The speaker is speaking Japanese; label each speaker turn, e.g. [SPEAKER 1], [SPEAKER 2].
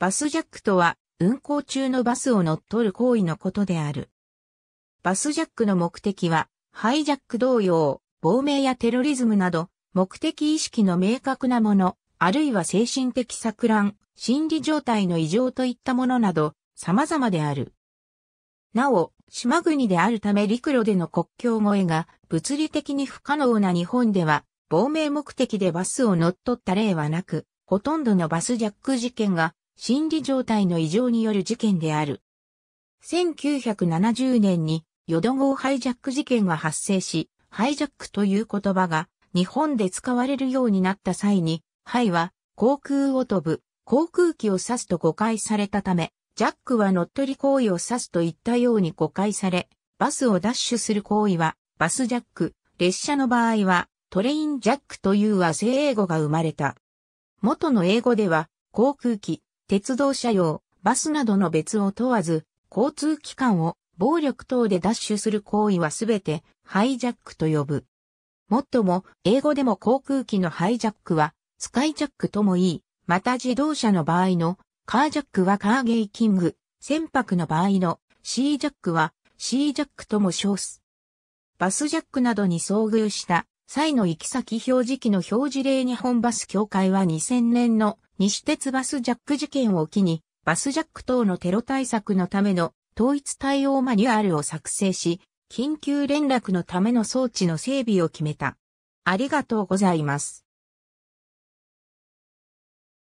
[SPEAKER 1] バスジャックとは、運行中のバスを乗っ取る行為のことである。バスジャックの目的は、ハイジャック同様、亡命やテロリズムなど、目的意識の明確なもの、あるいは精神的錯乱、心理状態の異常といったものなど、様々である。なお、島国であるため陸路での国境越えが物理的に不可能な日本では、亡命目的でバスを乗っ取った例はなく、ほとんどのバスジャック事件が心理状態の異常による事件である。1970年に、ヨド号ハイジャック事件が発生し、ハイジャックという言葉が日本で使われるようになった際に、ハイは航空を飛ぶ、航空機を指すと誤解されたため、ジャックは乗っ取り行為を指すといったように誤解され、バスをダッシュする行為はバスジャック、列車の場合はトレインジャックという和製英語が生まれた。元の英語では航空機、鉄道車用、バスなどの別を問わず、交通機関を暴力等で奪取する行為はすべてハイジャックと呼ぶ。もっとも、英語でも航空機のハイジャックは、スカイジャックともいい、また自動車の場合の、カージャックはカーゲイキング、船舶の場合の、シージャックは、シージャックとも称す。バスジャックなどに遭遇した際の行き先表示機の表示例日本バス協会は2000年の西鉄バスジャック事件を機に、バスジャック等のテロ対策のための統一対応マニュアルを作成し、緊急連絡のための装置の整備を決めた。ありがとうござ
[SPEAKER 2] います。